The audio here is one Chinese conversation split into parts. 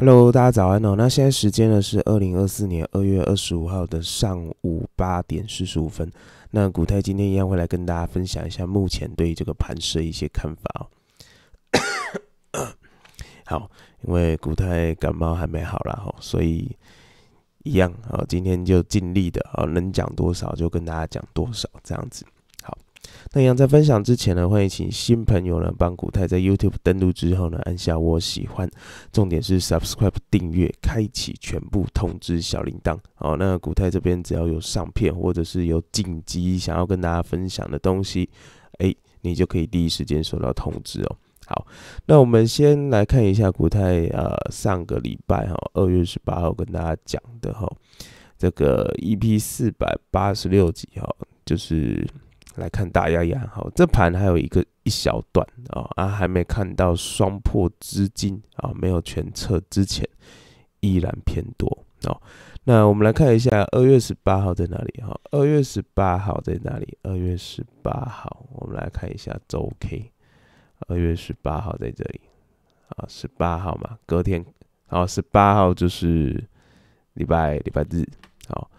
Hello，大家早安哦。那现在时间呢是二零二四年二月二十五号的上午八点四十五分。那古泰今天一样会来跟大家分享一下目前对这个盘市的一些看法哦。好，因为古泰感冒还没好啦，哈，所以一样啊，今天就尽力的啊，能讲多少就跟大家讲多少这样子。那一样在分享之前呢，欢迎请新朋友呢帮古泰在 YouTube 登录之后呢，按下我喜欢。重点是 Subscribe 订阅，开启全部通知小铃铛。好，那古泰这边只要有上片或者是有紧急想要跟大家分享的东西，哎，你就可以第一时间收到通知哦。好，那我们先来看一下古泰呃上个礼拜哈二月十八号跟大家讲的哈这个 EP 四百八十六集哈就是。来看大压压好，这盘还有一个一小段啊啊，还没看到双破资金啊，没有全撤之前依然偏多哦。那我们来看一下二月十八号在哪里哈？二月十八号在哪里？二月十八号，我们来看一下周 K，二月十八号在这里啊，十八号嘛，隔天后十八号就是礼拜礼拜日好。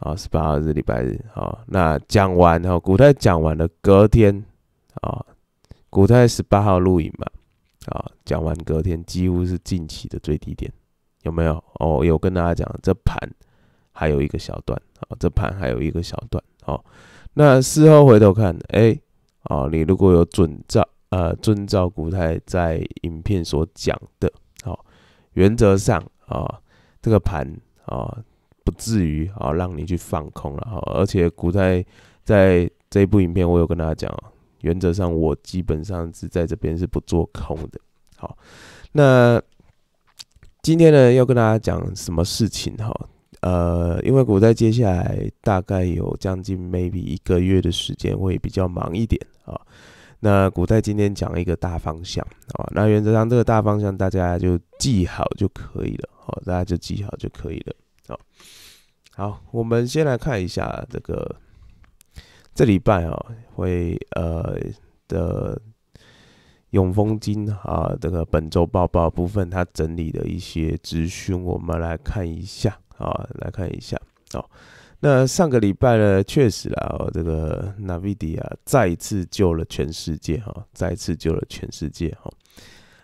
啊，十八号日礼拜日，好，那讲完哈，古太讲完了，隔天，啊，古太十八号录影嘛，啊，讲完隔天几乎是近期的最低点，有没有？哦，有跟大家讲，这盘还有一个小段，啊，这盘还有一个小段，哦。那事后回头看，哎，哦，你如果有遵照，呃，遵照古太在影片所讲的，好，原则上啊，这个盘啊。不至于啊，让你去放空了哈。而且古代在这一部影片，我有跟大家讲啊，原则上我基本上是在这边是不做空的。好，那今天呢要跟大家讲什么事情哈？呃，因为古代接下来大概有将近 maybe 一个月的时间会比较忙一点啊。那古代今天讲一个大方向啊，那原则上这个大方向大家就记好就可以了。好，大家就记好就可以了。好。好，我们先来看一下这个这礼拜啊，会呃的永丰金啊，这个本周报报部分，它整理的一些资讯，我们来看一下啊，来看一下哦。那上个礼拜呢，确实啦，哦，这个 Nvidia 再次救了全世界哈，再次救了全世界哈。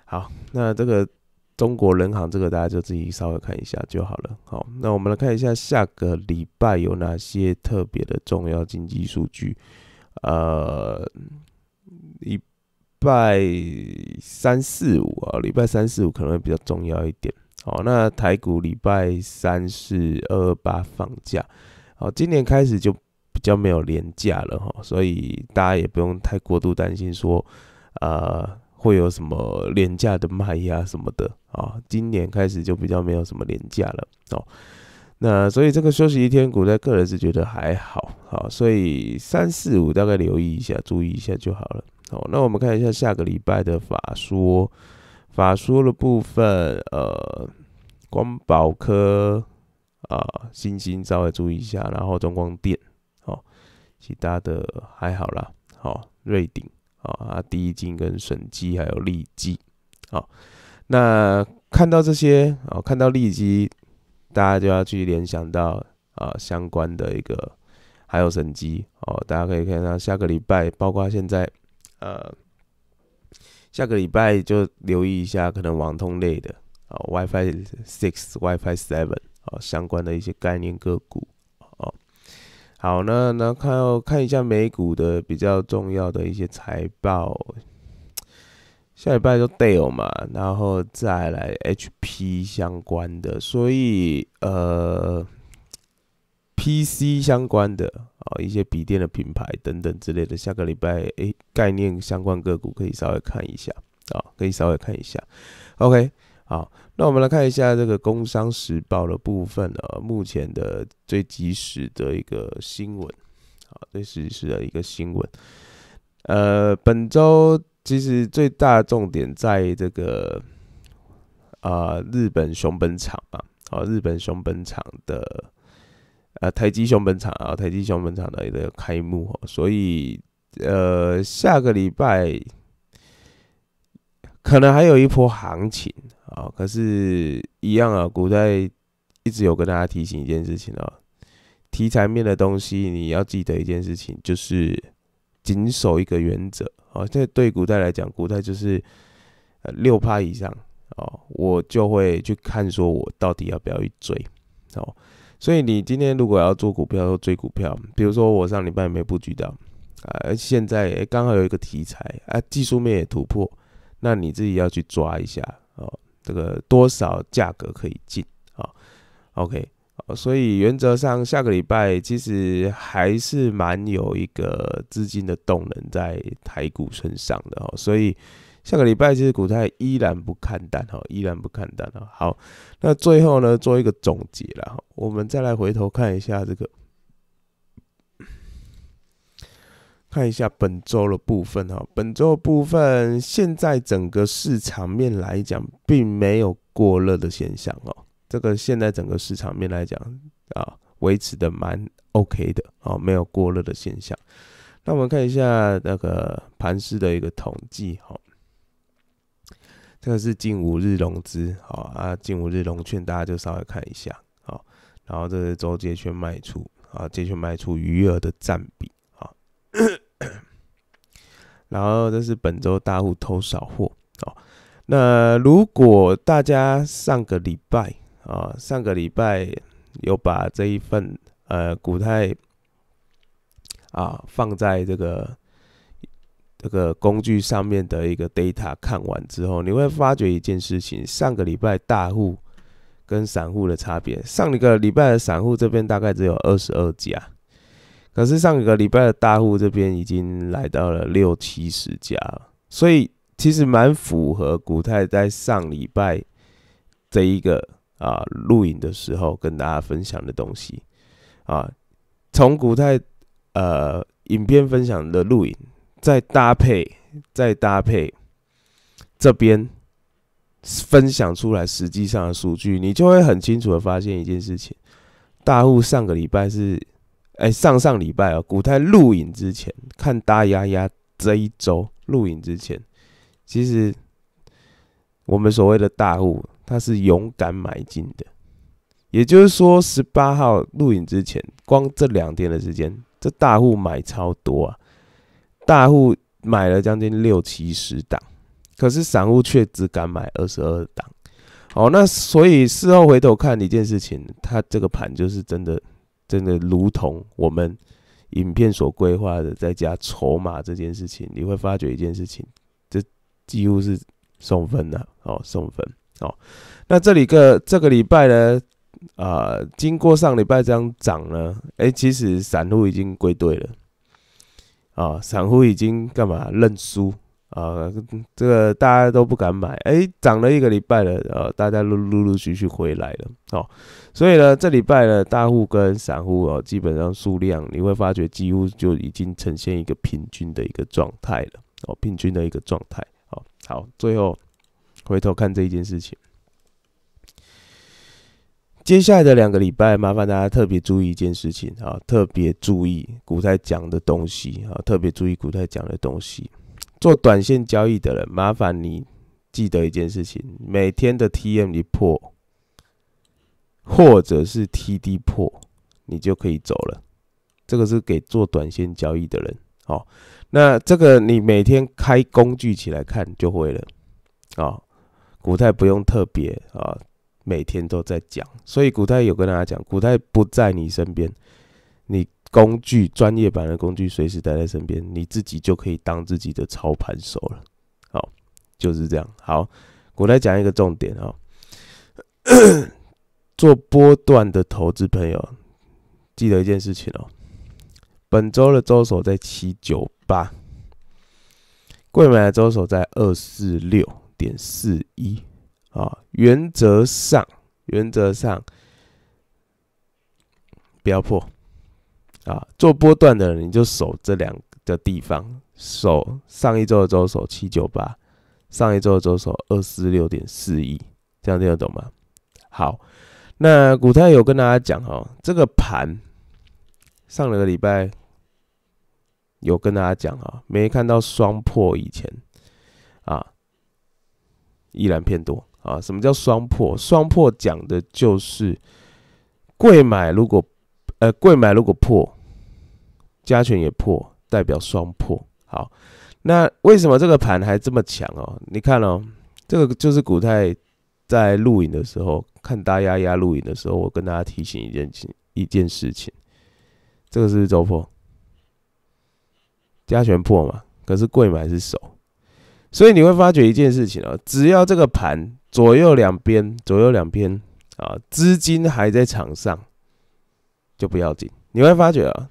好，那这个。中国人行这个大家就自己稍微看一下就好了。好，那我们来看一下下个礼拜有哪些特别的重要经济数据。呃，礼拜三四五啊，礼拜三四五可能会比较重要一点。好，那台股礼拜三四二二八放假。好，今年开始就比较没有年假了哈，所以大家也不用太过度担心说，呃。会有什么廉价的卖呀什么的啊？今年开始就比较没有什么廉价了哦。那所以这个休息一天股，我个人是觉得还好，好，所以三四五大概留意一下，注意一下就好了。好，那我们看一下下个礼拜的法说，法说的部分，呃，光宝科啊，星星稍微注意一下，然后中光电，好，其他的还好啦，好，瑞鼎。啊啊，第一金跟审机还有利基，好，那看到这些啊，看到利基，大家就要去联想到啊相关的一个，还有审机，哦，大家可以看到下个礼拜，包括现在呃，下个礼拜就留意一下可能网通类的啊，WiFi six WiFi seven 啊相关的一些概念个股。好，那那看看一下美股的比较重要的一些财报，下礼拜就 d a l e 嘛，然后再来 HP 相关的，所以呃 PC 相关的啊，一些笔电的品牌等等之类的，下个礼拜哎概念相关个股可以稍微看一下啊，可以稍微看一下，OK。好，那我们来看一下这个《工商时报》的部分啊，目前的最及时的一个新闻，啊，最及时的一个新闻。呃，本周其实最大重点在这个啊，日本熊本厂嘛，啊，日本熊本厂的呃，台积熊本厂啊，台积熊本厂的一个开幕哦，所以呃，下个礼拜可能还有一波行情。哦，可是，一样啊。古代一直有跟大家提醒一件事情哦，题材面的东西，你要记得一件事情，就是谨守一个原则哦。这对古代来讲，古代就是呃六趴以上哦，我就会去看说，我到底要不要去追哦。所以你今天如果要做股票或追股票，比如说我上礼拜没布局到，啊，现在刚好有一个题材啊，技术面也突破，那你自己要去抓一下。这个多少价格可以进啊？OK，哦、所以原则上下个礼拜其实还是蛮有一个资金的动能在台股身上的哦，所以下个礼拜其实股泰依然不看淡哈，依然不看淡啊。好，那最后呢做一个总结了我们再来回头看一下这个。看一下本周的部分哈，本周的部分现在整个市场面来讲，并没有过热的现象哦。这个现在整个市场面来讲啊，维持的蛮 OK 的哦，没有过热的现象。那我们看一下那个盘市的一个统计哈，这个是近五日融资好啊，近五日融券大家就稍微看一下好，然后这是周借券卖出啊，借券卖出余额的占比。然后这是本周大户偷少货哦。那如果大家上个礼拜啊，上个礼拜有把这一份呃股太啊放在这个这个工具上面的一个 data 看完之后，你会发觉一件事情：上个礼拜大户跟散户的差别。上一个礼拜的散户这边大概只有二十二家。可是上个礼拜的大户这边已经来到了六七十家了，所以其实蛮符合古泰在上礼拜这一个啊录影的时候跟大家分享的东西啊，从古泰呃影片分享的录影再搭配再搭配这边分享出来实际上的数据，你就会很清楚的发现一件事情，大户上个礼拜是。哎，上上礼拜啊，股太录影之前，看大丫丫这一周录影之前，其实我们所谓的大户他是勇敢买进的，也就是说，十八号录影之前，光这两天的时间，这大户买超多啊，大户买了将近六七十档，可是散户却只敢买二十二档。哦，那所以事后回头看一件事情，他这个盘就是真的。真的如同我们影片所规划的，在加筹码这件事情，你会发觉一件事情，这几乎是送分的哦，送分哦。那这里个这个礼拜呢，啊，经过上礼拜这样涨呢，哎，其实散户已经归队了啊，散户已经干嘛认输。啊，这个大家都不敢买，哎，涨了一个礼拜了，呃，大家陆陆陆续续回来了，哦，所以呢，这礼拜呢，大户跟散户哦，基本上数量，你会发觉几乎就已经呈现一个平均的一个状态了，哦，平均的一个状态，好，好，最后回头看这一件事情，接下来的两个礼拜，麻烦大家特别注意一件事情啊，特别注意古代讲的东西啊，特别注意古代讲的东西。做短线交易的人，麻烦你记得一件事情：每天的 T M 一破，或者是 T D 破，你就可以走了。这个是给做短线交易的人。好，那这个你每天开工具起来看就会了。啊，古泰不用特别啊，每天都在讲，所以古代有跟大家讲，古代不在你身边，你。工具专业版的工具随时带在身边，你自己就可以当自己的操盘手了。好，就是这样。好，我来讲一个重点哦。做波段的投资朋友，记得一件事情哦。本周的周手在七九八，贵买周手在二四六点四一。啊，原则上，原则上不要破。啊，做波段的你就守这两个地方，守上一周的周守七九八，上一周的周守二四六点四亿，这样听得懂吗？好，那股太有跟大家讲哦，这个盘上了个礼拜有跟大家讲啊，没看到双破以前啊，依然偏多啊。什么叫双破？双破讲的就是贵买如果。呃，贵买如果破，加权也破，代表双破。好，那为什么这个盘还这么强哦？你看哦，这个就是古太在录影的时候，看大家压录影的时候，我跟大家提醒一件情一件事情。这个是周破，加权破嘛？可是贵买是守，所以你会发觉一件事情哦，只要这个盘左右两边，左右两边啊，资金还在场上。就不要紧，你会发觉啊，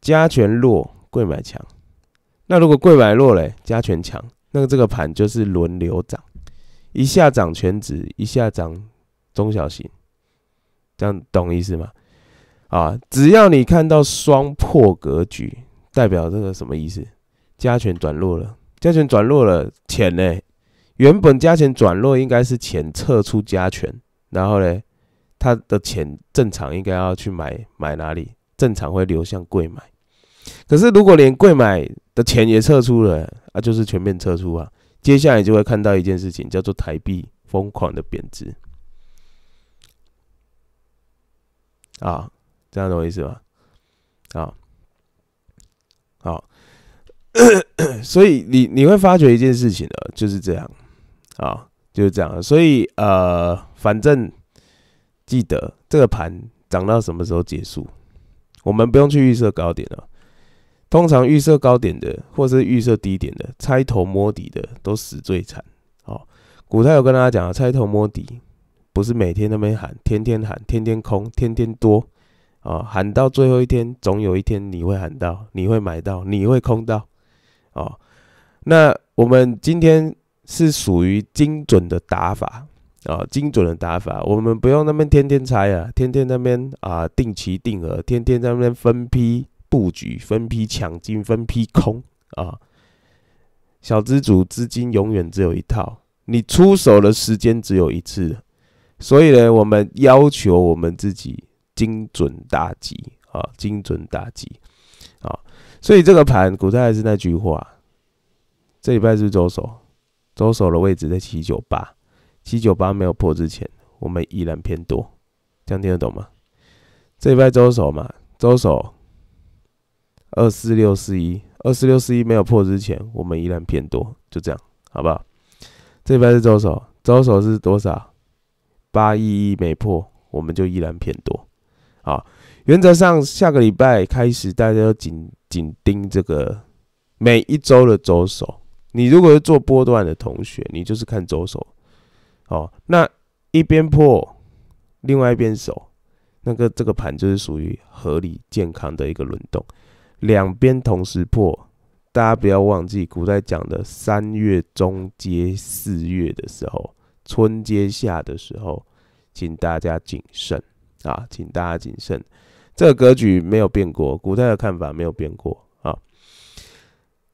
加权弱，贵买强。那如果贵买弱嘞，加权强，那这个盘就是轮流涨，一下涨全值，一下涨中小型，这样懂意思吗？啊，只要你看到双破格局，代表这个什么意思？加权转弱了，加权转弱了，钱呢？原本加权转弱应该是钱撤出加权，然后呢，他的钱正常应该要去买买哪里？正常会流向贵买，可是如果连贵买的钱也撤出了啊，就是全面撤出啊，接下来就会看到一件事情，叫做台币疯狂的贬值。啊，这样懂我意思吗？啊，好，所以你你会发觉一件事情的，就是这样，啊，就是这样，所以呃，反正。记得这个盘涨到什么时候结束？我们不用去预设高点了。通常预设高点的，或是预设低点的，猜头摸底的都死最惨。哦，古太有跟大家讲啊，猜头摸底不是每天那边喊，天天喊，天天空，天天多，哦，喊到最后一天，总有一天你会喊到，你会买到，你会空到。哦，那我们今天是属于精准的打法。啊，精准的打法，我们不用那边天天猜啊，天天那边啊，定期定额，天天在那边分批布局，分批抢进，分批空啊。小资主资金永远只有一套，你出手的时间只有一次，所以呢，我们要求我们自己精准打击啊，精准打击啊。所以这个盘，古代还是那句话，这礼拜是周手，周手的位置在七九八。七九八没有破之前，我们依然偏多，这样听得懂吗？这一拜周手嘛，周手二四六四一，二四六四一没有破之前，我们依然偏多，就这样，好不好？这一拜是周手，周手是多少？八一一没破，我们就依然偏多。好，原则上下个礼拜开始，大家要紧紧盯这个每一周的周手。你如果是做波段的同学，你就是看周手。哦，那一边破，另外一边守，那个这个盘就是属于合理健康的一个轮动。两边同时破，大家不要忘记，古代讲的三月中接四月的时候，春接夏的时候，请大家谨慎啊，请大家谨慎。这个格局没有变过，古代的看法没有变过啊。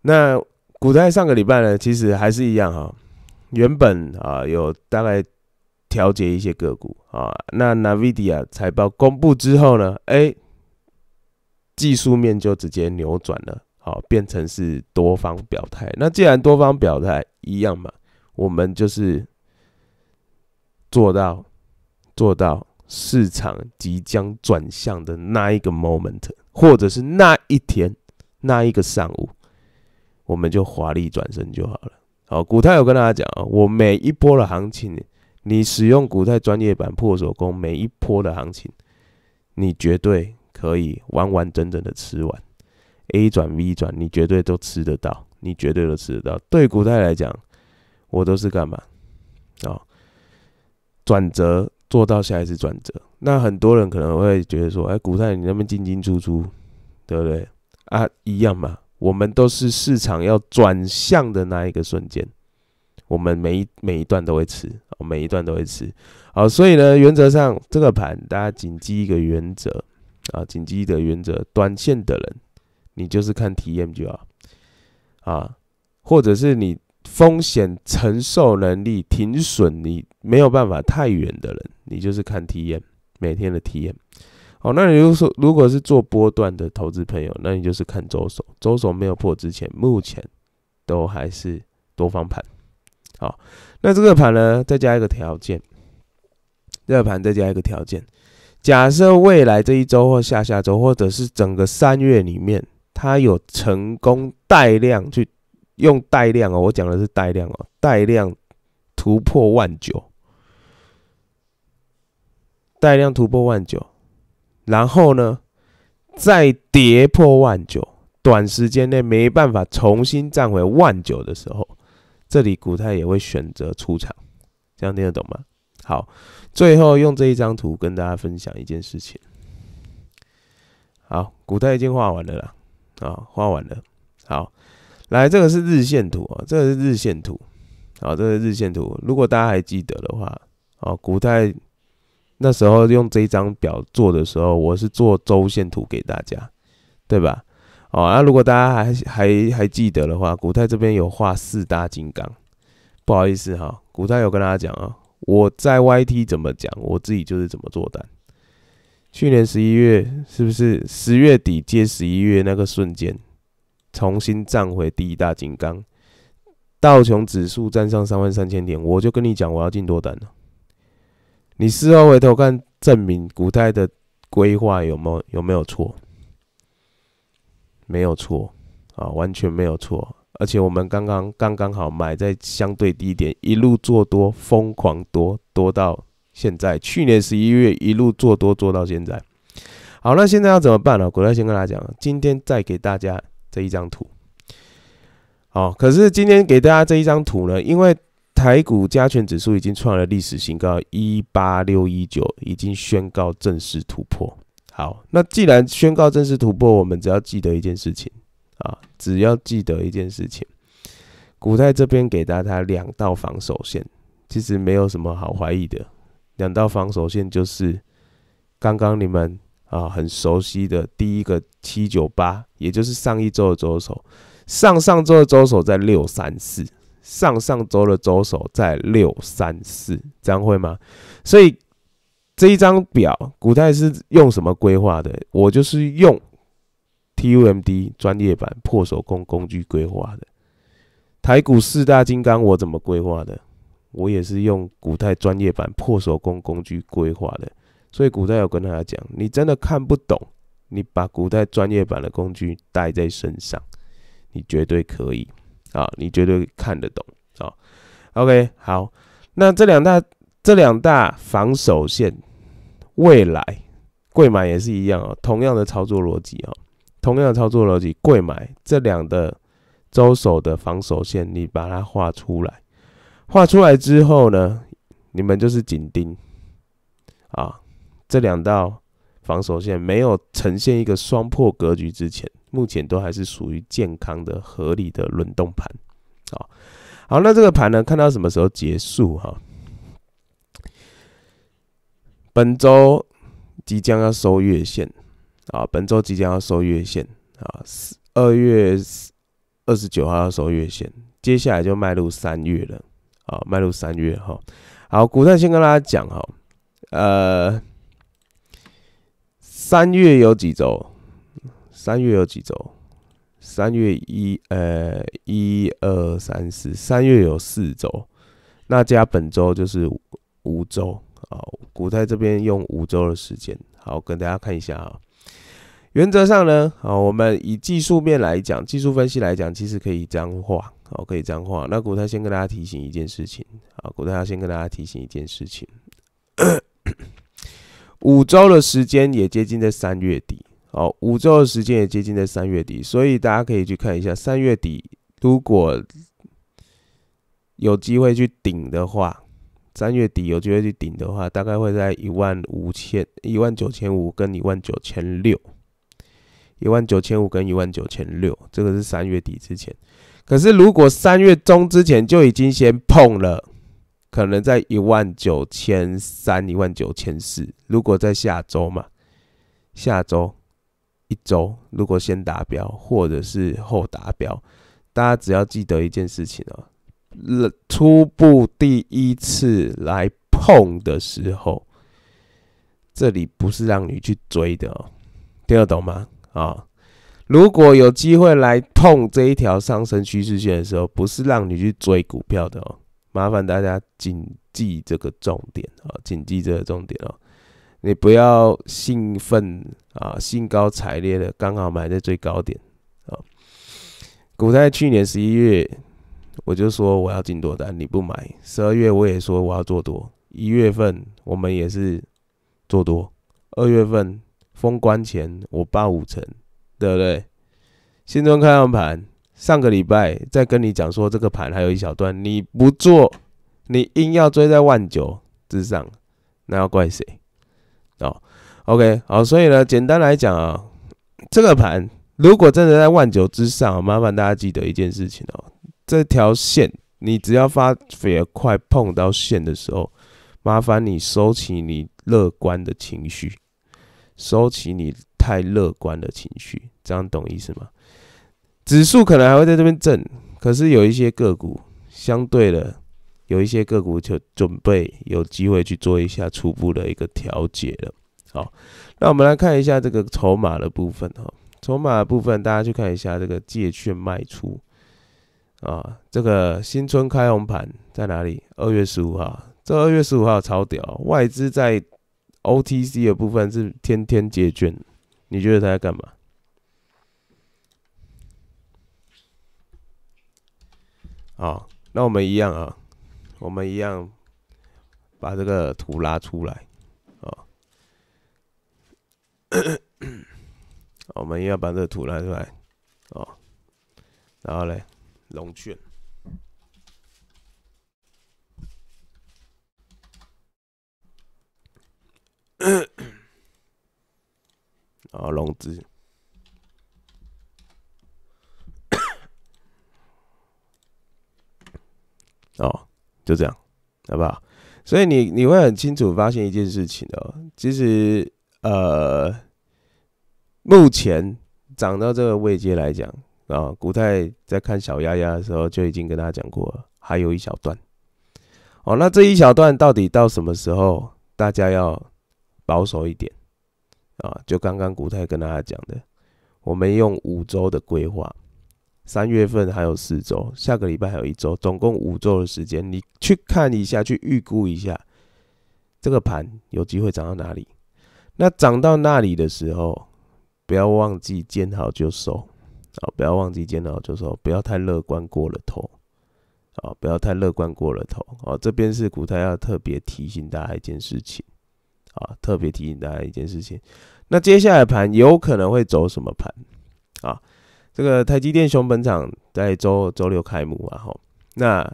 那古代上个礼拜呢，其实还是一样哈。原本啊，有大概调节一些个股啊，那 n VIA d i 财报公布之后呢，哎，技术面就直接扭转了，好，变成是多方表态。那既然多方表态一样嘛，我们就是做到做到市场即将转向的那一个 moment，或者是那一天那一个上午，我们就华丽转身就好了。哦，古泰有跟大家讲啊，我每一波的行情，你使用古泰专业版破手工，每一波的行情，你绝对可以完完整整的吃完，A 转 V 转，你绝对都吃得到，你绝对都吃得到。对古泰来讲，我都是干嘛？哦，转折做到下一次转折。那很多人可能会觉得说，哎，古泰你那边进进出出，对不对？啊，一样嘛。我们都是市场要转向的那一个瞬间，我们每一每一段都会吃每一段都会吃好，所以呢，原则上这个盘大家谨记一个原则啊，谨记一个原则：短线的人，你就是看体验就好啊，或者是你风险承受能力、停损你没有办法太远的人，你就是看体验，每天的体验。好，那如果说如果是做波段的投资朋友，那你就是看周手，周手没有破之前，目前都还是多方盘。好，那这个盘呢，再加一个条件，这个盘再加一个条件，假设未来这一周或下下周，或者是整个三月里面，它有成功带量去用带量哦，我讲的是带量哦，带量突破万九，带量突破万九。然后呢，再跌破万九，短时间内没办法重新站回万九的时候，这里股太也会选择出场，这样听得懂吗？好，最后用这一张图跟大家分享一件事情。好，股太已经画完了啦，啊，画完了。好，来这个是日线图啊，这个是日线图，好，这个日线图，如果大家还记得的话，哦，股太。那时候用这张表做的时候，我是做周线图给大家，对吧？哦，那如果大家还还还记得的话，古泰这边有画四大金刚。不好意思哈，古泰有跟大家讲啊，我在 YT 怎么讲，我自己就是怎么做单。去年十一月是不是十月底接十一月那个瞬间，重新涨回第一大金刚，道琼指数站上三万三千点，我就跟你讲我要进多单了。你事后回头看，证明古代的规划有没有有没有错？没有错啊，完全没有错。而且我们刚刚刚刚好买在相对低点，一路做多，疯狂多多到现在。去年十一月一路做多做到现在。好，那现在要怎么办呢？古代先跟大家讲，今天再给大家这一张图。好，可是今天给大家这一张图呢，因为台股加权指数已经创了历史新高，一八六一九已经宣告正式突破。好，那既然宣告正式突破，我们只要记得一件事情啊，只要记得一件事情。古泰这边给大家两道防守线，其实没有什么好怀疑的。两道防守线就是刚刚你们啊很熟悉的第一个七九八，也就是上一周的周手，上上周的周手在六三四。上上周的周手在六三四，这样会吗？所以这一张表，古代是用什么规划的？我就是用 T U M D 专业版破手工工具规划的。台股四大金刚我怎么规划的？我也是用古代专业版破手工工具规划的。所以古代有跟大家讲，你真的看不懂，你把古代专业版的工具带在身上，你绝对可以。啊，你绝对看得懂啊。OK，好，那这两大这两大防守线，未来贵买也是一样啊，同样的操作逻辑啊，同样的操作逻辑，贵买这两的周手的防守线，你把它画出来，画出来之后呢，你们就是紧盯啊，这两道防守线没有呈现一个双破格局之前。目前都还是属于健康的、合理的轮动盘，好好，那这个盘呢，看到什么时候结束哈？本周即将要收月线啊，本周即将要收月线啊，二月二十九号要收月线，接下来就迈入三月了啊，迈入三月哈。好，股蛋先跟大家讲哈，呃，三月有几周？三月有几周？三月一，呃，一二三四，三月有四周，那加本周就是五周啊。古泰这边用五周的时间，好跟大家看一下啊。原则上呢，啊，我们以技术面来讲，技术分析来讲，其实可以这样画，哦，可以这样画。那古泰先跟大家提醒一件事情，啊，古泰要先跟大家提醒一件事情，五周的时间也接近在三月底。好，五周的时间也接近在三月底，所以大家可以去看一下。三月底如果有机会去顶的话，三月底有机会去顶的话，大概会在一万五千、一万九千五跟一万九千六、一万九千五跟一万九千六。这个是三月底之前。可是如果三月中之前就已经先碰了，可能在一万九千三、一万九千四。如果在下周嘛，下周。一周，如果先达标，或者是后达标，大家只要记得一件事情啊，初步第一次来碰的时候，这里不是让你去追的，哦，听得懂吗？啊，如果有机会来碰这一条上升趋势线的时候，不是让你去追股票的哦，麻烦大家谨记这个重点啊，谨记这个重点哦。你不要兴奋啊，兴高采烈的，刚好买在最高点啊。股灾去年十一月，我就说我要进多单，你不买；十二月我也说我要做多，一月份我们也是做多，二月份封关前我报五成，对不对？新中开放盘，上个礼拜在跟你讲说这个盘还有一小段，你不做，你硬要追在万九之上，那要怪谁？哦，OK，好，所以呢，简单来讲啊，这个盘如果真的在万九之上，麻烦大家记得一件事情哦，这条线你只要发肥快碰到线的时候，麻烦你收起你乐观的情绪，收起你太乐观的情绪，这样懂意思吗？指数可能还会在这边震，可是有一些个股相对的。有一些个股就准备有机会去做一下初步的一个调节了。好，那我们来看一下这个筹码的部分哈。筹码部分，大家去看一下这个借券卖出啊。这个新春开红盘在哪里？二月十五号，这二月十五号超屌，外资在 OTC 的部分是天天借券，你觉得他在干嘛？好，那我们一样啊。我们一样把这个图拉出来，啊，我们要把这个图拉出来，哦，然后嘞，龙卷，后龙资，哦。就这样，好不好？所以你你会很清楚发现一件事情哦，其实呃，目前涨到这个位阶来讲啊，古泰在看小丫丫的时候就已经跟大家讲过还有一小段。哦，那这一小段到底到什么时候，大家要保守一点啊？就刚刚古泰跟大家讲的，我们用五周的规划。三月份还有四周，下个礼拜还有一周，总共五周的时间，你去看一下，去预估一下这个盘有机会涨到哪里。那涨到那里的时候，不要忘记见好就收啊！不要忘记见好就收，不要太乐观过了头啊！不要太乐观过了头啊！这边是股台，要特别提醒大家一件事情啊！特别提醒大家一件事情。那接下来盘有可能会走什么盘啊？这个台积电熊本厂在周周六开幕嘛，吼，那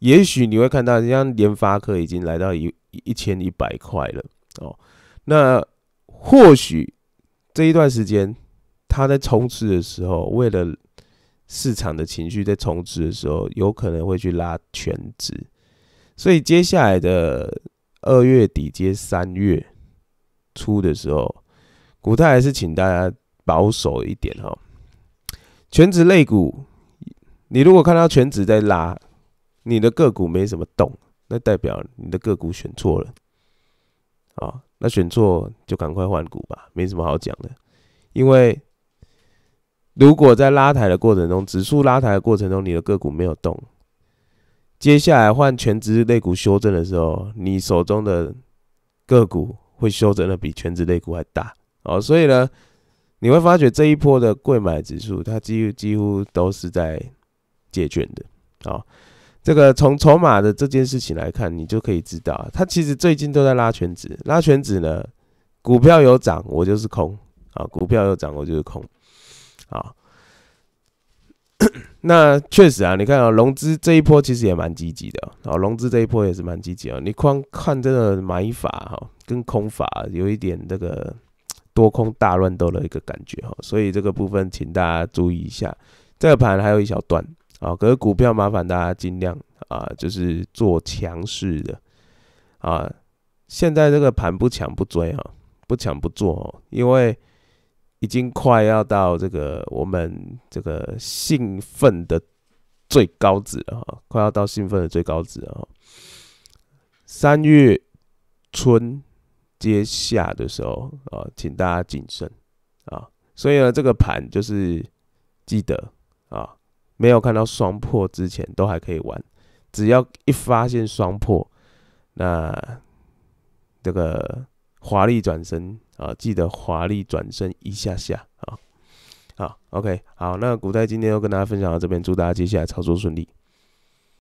也许你会看到，像联发科已经来到一一千一百块了，哦，那或许这一段时间他在冲刺的时候，为了市场的情绪，在冲刺的时候有可能会去拉全值，所以接下来的二月底接三月初的时候，股泰还是请大家保守一点，哈。全指类股，你如果看到全指在拉，你的个股没什么动，那代表你的个股选错了。啊，那选错就赶快换股吧，没什么好讲的。因为如果在拉抬的过程中，指数拉抬的过程中，你的个股没有动，接下来换全指类股修正的时候，你手中的个股会修正的比全指类股还大。哦，所以呢。你会发觉这一波的贵买指数，它几乎几乎都是在借券的。哦。这个从筹码的这件事情来看，你就可以知道它其实最近都在拉全指，拉全指呢，股票有涨我就是空啊，股票有涨我就是空啊。那确实啊，你看啊，融资这一波其实也蛮积极的啊，融资这一波也是蛮积极啊。你光看这个买法哈，跟空法有一点这个。多空大乱斗的一个感觉哈，所以这个部分请大家注意一下。这个盘还有一小段啊，可是股票麻烦大家尽量啊，就是做强势的啊。现在这个盘不抢不追啊，不抢不做，哦，因为已经快要到这个我们这个兴奋的最高值啊，快要到兴奋的最高值啊。三月春。接下的时候啊，请大家谨慎啊！所以呢，这个盘就是记得啊，没有看到双破之前都还可以玩，只要一发现双破，那这个华丽转身啊，记得华丽转身一下下啊！好，OK，好，那古代今天又跟大家分享到这边，祝大家接下来操作顺利。